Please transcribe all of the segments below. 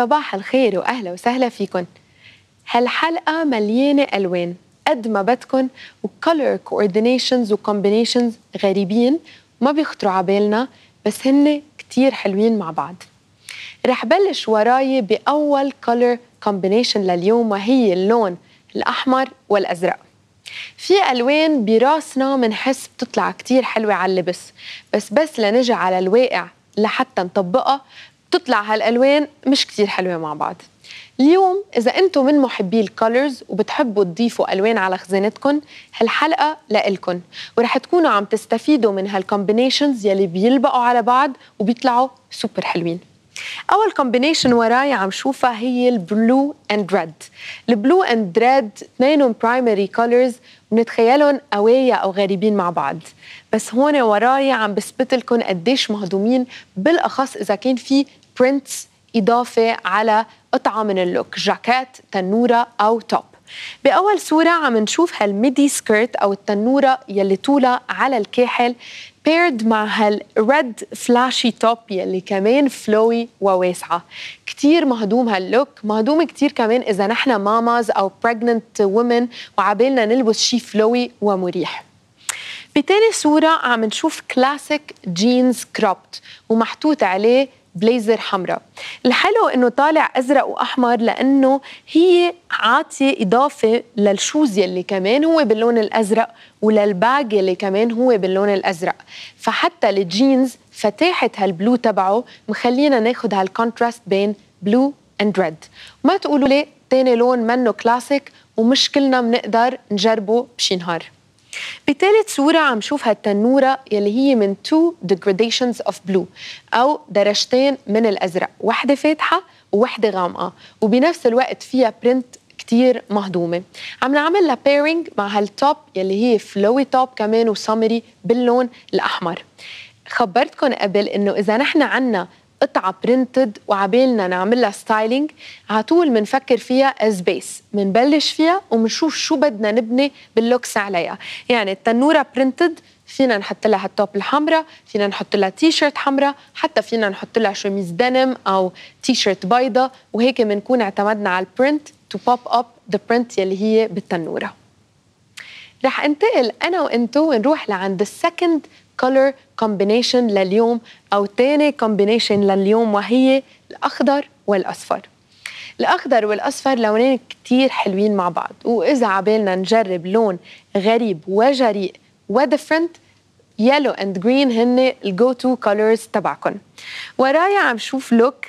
صباح الخير واهلا وسهلا فيكن هالحلقه مليانه الوان قد ما بدكن وكلر كوردينيشنز وكومبينيشنز غريبين ما بيخطروا عبالنا بس هن كتير حلوين مع بعض رح بلش وراي باول كلر كومبينيشن لليوم وهي اللون الاحمر والازرق في الوان براسنا منحس بتطلع كتير حلوه على اللبس بس بس لنجي على الواقع لحتى نطبقها بتطلع هالالوان مش كتير حلوه مع بعض اليوم اذا انتم من محبي الكولرز وبتحبوا تضيفوا الوان على خزانتكم هالحلقه لإلكن ورح تكونوا عم تستفيدوا من هالكومبينيشنز يلي بيلبقوا على بعض وبيطلعوا سوبر حلوين اول كومبينيشن وراي عم شوفها هي البلو اند ريد البلو اند ريد اثنينهم برايمري كولرز بنتخيلهم قوايا او غريبين مع بعض بس هون وراي عم بثبت لكم قديش مهضومين بالاخص اذا كان في برينتس إضافة على قطعة من اللوك جاكيت تنورة أو توب بأول صورة عم نشوف هالميدي سكيرت أو التنورة يلي طولها على الكاحل بيرد مع هالريد فلاشي توب يلي كمان فلوي وواسعة كتير مهضوم هاللوك مهضوم كتير كمان إذا نحن ماماز أو بريجننت وومن وعبالنا نلبس شي فلوي ومريح بتاني صورة عم نشوف كلاسيك جينز كروبت ومحطوط عليه بليزر حمراء الحلو انه طالع ازرق واحمر لانه هي عاطي اضافه للشوز يلي كمان هو باللون الازرق وللباج يلي كمان هو باللون الازرق فحتى الجينز فتاحه هالبلو تبعه مخلينا ناخد هالكونتراست بين بلو اند ريد ما تقولوا لي تاني لون منه كلاسيك ومش كلنا بنقدر نجربه بشي نهار بثالث صورة عم شوف هالتنورة يلي هي من two degradations of blue أو درجتين من الأزرق واحدة فاتحة وواحدة غامقة وبنفس الوقت فيها برنت كتير مهضومه عم نعمل لها بيرنج مع هالتوب يلي هي فلوي توب كمان وسمري باللون الاحمر خبرتكم قبل انه اذا نحن عنا قطعه برنتد وعبالنا نعملها ستايلينج على طول بنفكر فيها از بيس بنبلش فيها وبنشوف شو بدنا نبني باللوكس عليها يعني التنوره برنتد فينا نحط لها التوب الحمراء فينا نحط لها تي شيرت حمراء حتى فينا نحط لها شميز دنم او تي شيرت بيضة وهيك بنكون اعتمدنا على البرنت تو بوب اب ذا برنت يلي هي بالتنوره رح انتقل انا وانتو ونروح لعند السكند كولر كومبينيشن لليوم او تاني كومبينيشن لليوم وهي الاخضر والاصفر الاخضر والاصفر لونين كتير حلوين مع بعض واذا عبالنا نجرب لون غريب وجريء وديفرنت يلو اند جرين هن الجو تو كولرز تبعكم ورايا عم شوف لوك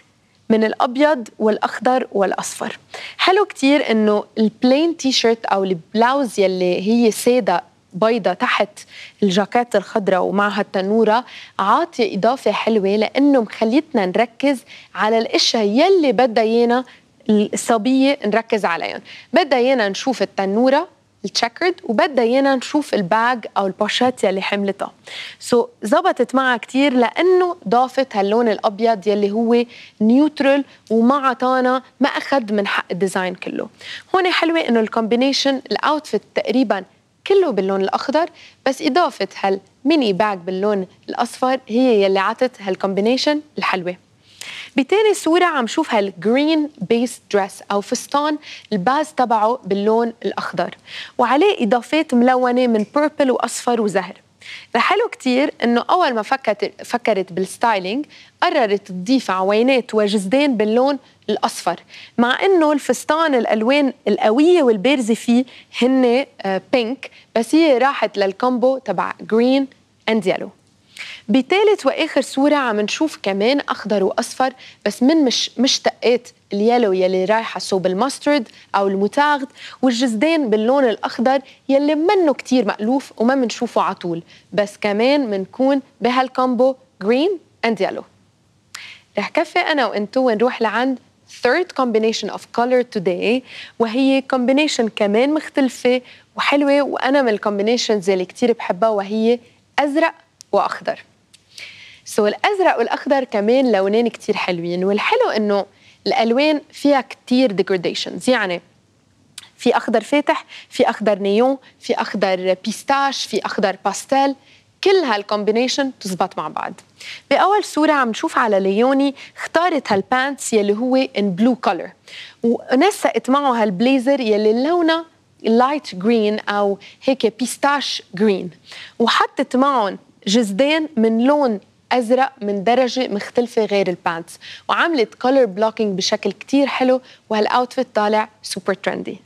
من الابيض والاخضر والاصفر حلو كتير انه البلين تي شيرت او البلاوز يلي هي ساده بيضة تحت الجاكيت الخضراء ومعها التنورة عاطي إضافة حلوة لأنه مخليتنا نركز على الأشياء يلي بدها إيانا الصبية نركز عليهم بدها إيانا نشوف التنورة التشيكرد وبدينا نشوف الباج او البوشات يلي حملتها سو so, زبطت معها كثير لانه ضافت هاللون الابيض يلي هو نيوترال وما عطانا ما اخذ من حق الديزاين كله هون حلوه انه الكومبينيشن الاوتفيت تقريبا كله باللون الاخضر بس اضافه هالميني باج باللون الاصفر هي يلي عطت هالكومبينيشن الحلوه بتاني صوره عم شوف هالجرين بيس دريس او فستان الباز تبعه باللون الاخضر وعليه اضافات ملونه من بيربل واصفر وزهر الحلو كتير انه اول ما فكرت فكرت بالستايلينج قررت تضيف عوينات وجزدان باللون الاصفر مع انه الفستان الالوان القويه والبارزه فيه هن بينك آه، بس هي راحت للكومبو تبع جرين اند يلو بثالث واخر صوره عم نشوف كمان اخضر واصفر بس من مش مشتقات اليالو يلي رايحه صوب الماسترد او المتاغد والجزدان باللون الاخضر يلي منه كتير مألوف وما بنشوفه على طول بس كمان بنكون بهالكومبو جرين اند يلو رح كفي انا وانتو ونروح لعند third combination of color today وهي combination كمان مختلفة وحلوة وأنا من الكومبينيشنز اللي كتير بحبها وهي أزرق واخضر سو الازرق والاخضر كمان لونين كتير حلوين والحلو انه الالوان فيها كتير ديجريديشنز يعني في اخضر فاتح في اخضر نيون في اخضر بيستاش في اخضر باستيل كل هالكومبينيشن تزبط مع بعض باول صوره عم نشوف على ليوني اختارت هالبانتس يلي هو ان بلو كولر ونسقت معه هالبليزر يلي لونها لايت جرين او هيك بيستاش جرين وحطت معهم جزدان من لون ازرق من درجه مختلفه غير البانتس وعملت كولر بلوكينج بشكل كتير حلو وهالاوتفيت طالع سوبر ترندي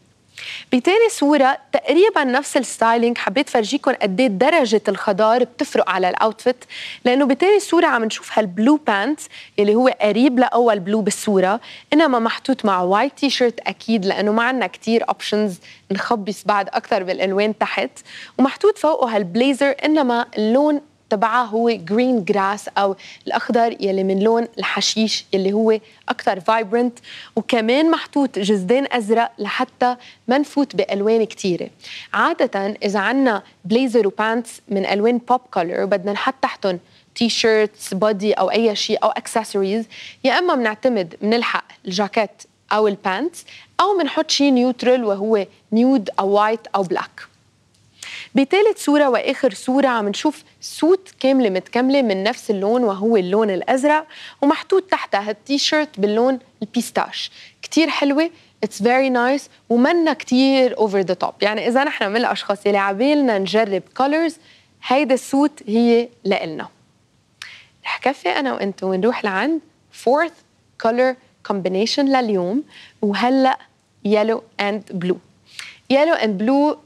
بتاني صورة تقريبا نفس الستايلينج حبيت فرجيكم قد ايه درجة الخضار بتفرق على الاوتفيت لانه بتاني صورة عم نشوف هالبلو بانت اللي هو قريب لاول بلو بالصورة انما محطوط مع وايت تي شيرت اكيد لانه ما عندنا كتير اوبشنز نخبص بعد اكثر بالالوان تحت ومحطوط فوقه هالبليزر انما اللون تبعها هو جرين جراس او الاخضر يلي من لون الحشيش يلي هو اكثر فايبرنت وكمان محطوط جزدان ازرق لحتى ما نفوت بالوان كثيره عاده اذا عندنا بليزر وبانتس من الوان بوب كولر وبدنا نحط تحتهم تي شيرتس بودي او اي شيء او اكسسوارز يا اما بنعتمد بنلحق الجاكيت او البانتس او بنحط شيء نيوترال وهو نيود او وايت او بلاك بثالث صورة وآخر صورة عم نشوف سوت كاملة متكاملة من نفس اللون وهو اللون الأزرق ومحطوط تحتها هالتيشيرت باللون البيستاش كتير حلوة اتس فيري نايس ومنا كتير اوفر ذا توب يعني اذا نحن من الاشخاص اللي عبالنا نجرب كولرز هيدا السوت هي لإلنا رح كفي انا وانتو ونروح لعند فورث كولر كومبينيشن لليوم وهلا يلو اند بلو يلو اند بلو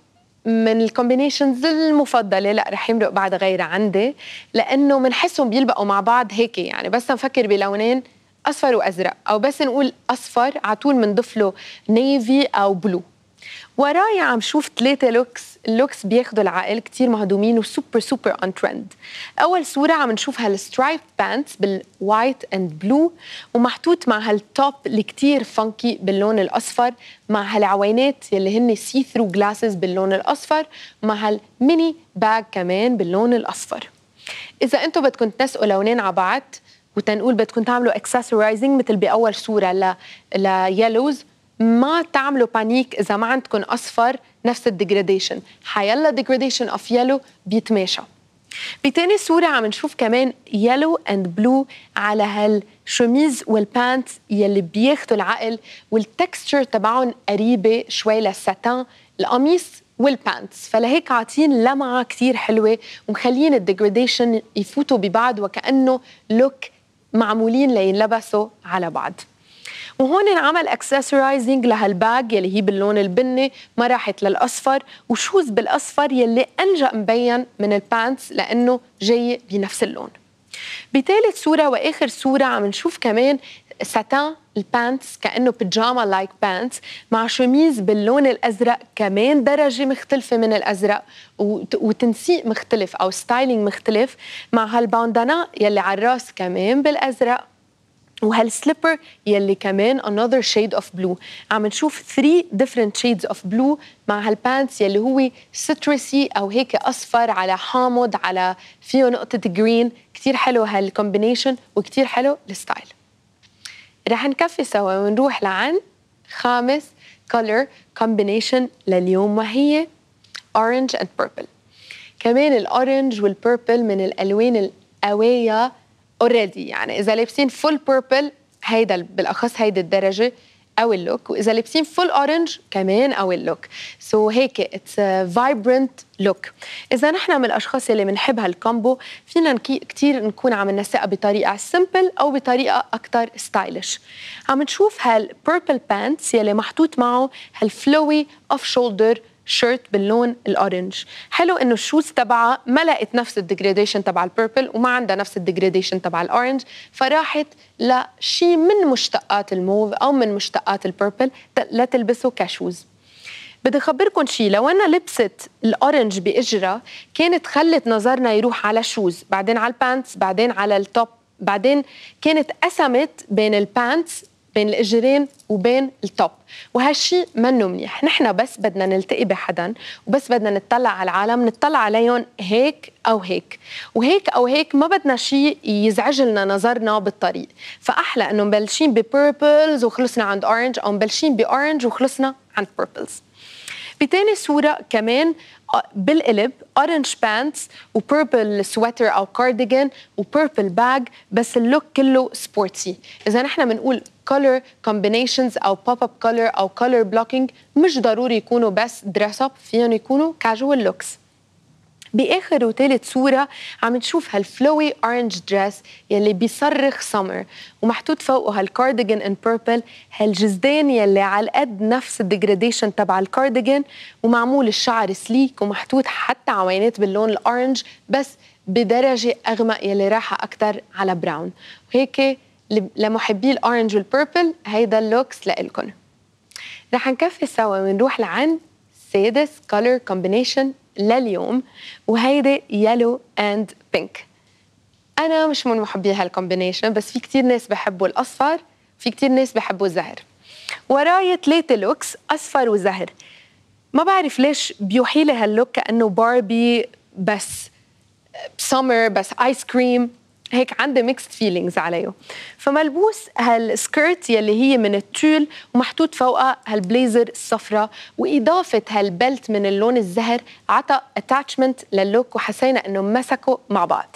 من الكومبينيشنز المفضله لا رح يمرق بعد غير عندي لانه منحسهم بيلبقوا مع بعض هيك يعني بس نفكر بلونين اصفر وازرق او بس نقول اصفر عطول طول بنضيف له نيفي او بلو وراي عم شوف ثلاثة لوكس اللوكس بياخدوا العقل كتير مهضومين وسوبر سوبر اون ترند اول صورة عم نشوف هالسترايب بانتس بالوايت اند بلو ومحطوط مع هالتوب اللي كتير فانكي باللون الاصفر مع هالعوينات يلي هن سي ثرو جلاسز باللون الاصفر مع هالميني باج كمان باللون الاصفر اذا انتم بدكم تنسقوا لونين على بعض وتنقول بدكم تعملوا اكسسورايزنج مثل باول صوره ل ليلوز ما تعملوا بانيك اذا ما عندكم اصفر نفس الديجريديشن حيلا ديجريديشن اوف يلو بيتماشى بتاني صورة عم نشوف كمان يلو اند بلو على هالشوميز والبانت يلي بياخدوا العقل والتكستشر تبعهم قريبة شوي للساتان القميص والبانتس فلهيك عاطين لمعة كتير حلوة ومخلين الديجريديشن يفوتوا ببعض وكأنه لوك معمولين لينلبسوا على بعض وهون انعمل اكسسوارايزنج لهالباج يلي هي باللون البني ما راحت للاصفر وشوز بالاصفر يلي انجا مبين من البانتس لانه جاي بنفس اللون بثالث صوره واخر صوره عم نشوف كمان ساتان البانتس كانه بيجاما لايك بانتس مع شميز باللون الازرق كمان درجه مختلفه من الازرق وتنسيق مختلف او ستايلينج مختلف مع هالباندانا يلي على الراس كمان بالازرق وهالسليبر يلي كمان another shade of blue عم نشوف three different shades of blue مع هالبانتس يلي هو citrusy او هيك اصفر على حامض على فيه نقطه جرين كثير حلو هالكومبينيشن وكثير حلو الستايل رح نكفي سوا ونروح لعن خامس color combination لليوم وهي orange and purple كمان الاورنج والبيربل من الالوان القويه اوريدي يعني اذا لابسين فول بيربل هيدا بالاخص هيدي الدرجه قوي اللوك واذا لابسين فول اورنج كمان قوي اللوك سو so, هيك اتس فايبرنت لوك اذا نحن من الاشخاص اللي بنحب هالكومبو فينا كثير نكون عم ننسقها بطريقه سمبل او بطريقه اكثر ستايلش عم نشوف هالبيربل بانتس يلي محطوط معه هالفلوي اوف شولدر شيرت باللون الاورنج حلو انه الشوز تبعها ما لقت نفس الديجريديشن تبع البيربل وما عندها نفس الديجريديشن تبع الاورنج فراحت لشيء من مشتقات الموف او من مشتقات البيربل لتلبسه كشوز بدي أخبركم شيء لو أنا لبست الأورنج بإجرة كانت خلت نظرنا يروح على الشوز بعدين على البانتس بعدين على التوب بعدين كانت قسمت بين البانتس بين الاجرين وبين التوب وهالشي منه منيح نحن بس بدنا نلتقي بحدا وبس بدنا نطلع على العالم نطلع عليهم هيك او هيك وهيك او هيك ما بدنا شيء يزعج لنا نظرنا بالطريق فاحلى انه مبلشين ببيربلز وخلصنا عند اورنج او مبلشين باورنج وخلصنا عند بيربلز بتاني صورة كمان آه، بالقلب اورنج بانتس وبيربل سويتر او كارديجان وبيربل باج بس اللوك كله سبورتي اذا نحن بنقول color combinations او pop up color او color blocking مش ضروري يكونوا بس دريس اب فيهم يكونوا casual looks باخر وثالث صوره عم نشوف هالفلوي اورنج دريس يلي بيصرخ سمر ومحطوط فوقه هالكارديجان ان بيربل هالجزدان يلي على قد نفس الديجراديشن تبع الكارديجان ومعمول الشعر سليك ومحطوط حتى عوينات باللون الاورنج بس بدرجه اغمق يلي راحه اكثر على براون وهيك لمحبي الاورنج والبيربل هيدا اللوكس لإلكن رح نكفي سوا ونروح لعند سادس كولر كومبينيشن لليوم وهيدي يلو اند بينك انا مش من محبي هالكومبينيشن بس في كتير ناس بحبوا الاصفر في كتير ناس بحبوا الزهر وراي ثلاثة لوكس اصفر وزهر ما بعرف ليش بيوحي لي هاللوك كانه باربي بس سمر بس ايس كريم هيك عندي ميكست فيلينجز عليه فملبوس هالسكيرت يلي هي من التول ومحطوط فوقها هالبليزر الصفراء واضافه هالبلت من اللون الزهر عطى اتاتشمنت للوك وحسينا انه مسكوا مع بعض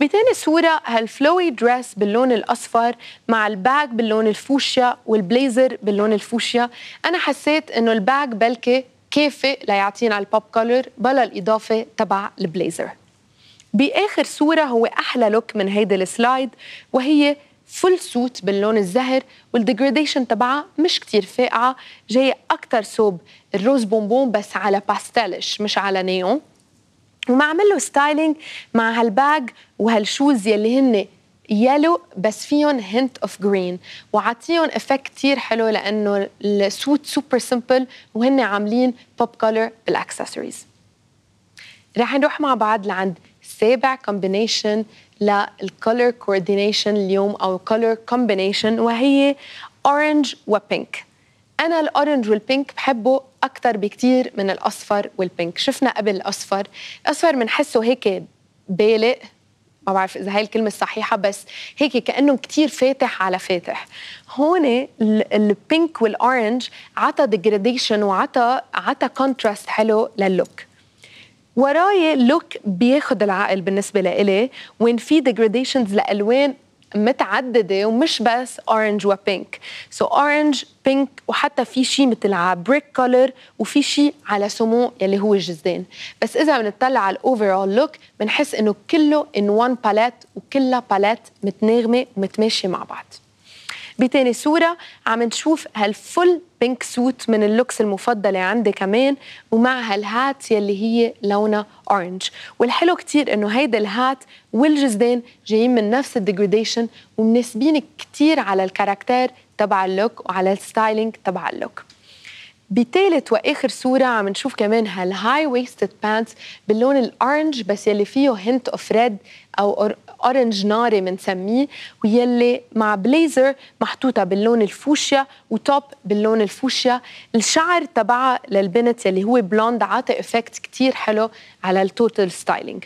بتاني صورة هالفلوي دريس باللون الأصفر مع الباك باللون الفوشيا والبليزر باللون الفوشيا أنا حسيت إنه الباك بلكي كافي ليعطينا البوب كولر بلا الإضافة تبع البليزر باخر صوره هو احلى لوك من هيدي السلايد وهي فول سوت باللون الزهر والديجريديشن تبعها مش كتير فاقعه جايه اكتر صوب الروز بونبون بس على باستلش مش على نيون وما عمله له ستايلينج مع هالباج وهالشوز يلي هن يلو بس فيهم هنت اوف جرين وعطيهم افكت كتير حلو لانه السوت سوبر سمبل وهن عاملين بوب كولر بالاكسسوارز رح نروح مع بعض لعند سابع كومبينيشن للكولر كوردينيشن اليوم او كولر كومبينيشن وهي اورنج وبينك انا الاورنج والبينك بحبه اكثر بكثير من الاصفر والبينك شفنا قبل الاصفر الاصفر بنحسه هيك بالق ما بعرف اذا هاي الكلمه الصحيحه بس هيك كانه كثير فاتح على فاتح هون البينك والاورنج عطى ديجراديشن وعطى عطى كونتراست حلو لللوك وراي لوك بياخد العقل بالنسبه لإلي وين في ديجريديشنز لالوان متعدده ومش بس اورنج وبينك سو اورنج بينك وحتى في شيء مثل على بريك كولر وفي شيء على سمو يلي هو الجزدان بس اذا بنطلع على الاوفرول لوك بنحس انه كله ان وان باليت وكلها باليت متناغمه ومتماشيه مع بعض بتاني صوره عم نشوف هالفل بينك سوت من اللوكس المفضله عندي كمان ومع هالهات يلي هي لونها اورنج والحلو كتير انه هيدا الهات والجزدان جايين من نفس الديجريديشن ومناسبين كتير على الكاركتير تبع اللوك وعلى الستايلينج تبع اللوك بثالث واخر صوره عم نشوف كمان هالهاي ويستد بانتس باللون الاورنج بس يلي فيه هنت اوف ريد او اورنج ناري بنسميه ويلي مع بليزر محطوطه باللون الفوشيا وتوب باللون الفوشيا الشعر تبعها للبنت يلي هو بلوند عاطي افكت كتير حلو على التوتال ستايلينج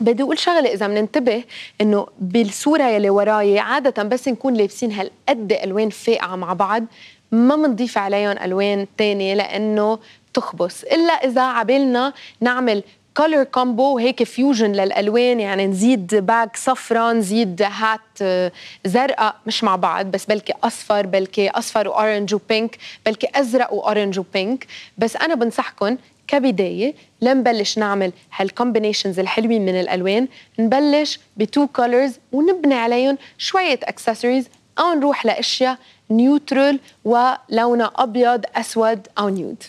بدي اقول شغله اذا بننتبه انه بالصوره يلي وراي عاده بس نكون لابسين هالقد الوان فاقعه مع بعض ما بنضيف عليهم الوان تانية لانه بتخبص الا اذا عبالنا نعمل كولر كومبو وهيك فيوجن للالوان يعني نزيد باك صفرا نزيد هات آه، زرقاء مش مع بعض بس بلكي اصفر بلكي اصفر واورنج وبينك بلكي ازرق واورنج وبينك بس انا بنصحكم كبدايه لنبلش نعمل هالكومبينيشنز الحلوين من الالوان نبلش بتو كولرز ونبني عليهم شويه اكسسوارز او نروح لاشياء نيوترال ولونها ابيض اسود او نيود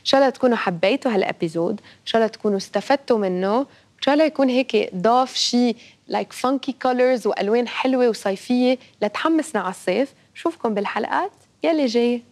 ان شاء الله تكونوا حبيتوا هالابيزود ان شاء الله تكونوا استفدتوا منه ان شاء الله يكون هيك ضاف شيء لايك فانكي كولرز والوان حلوه وصيفيه لتحمسنا على الصيف بشوفكم بالحلقات يلي جايه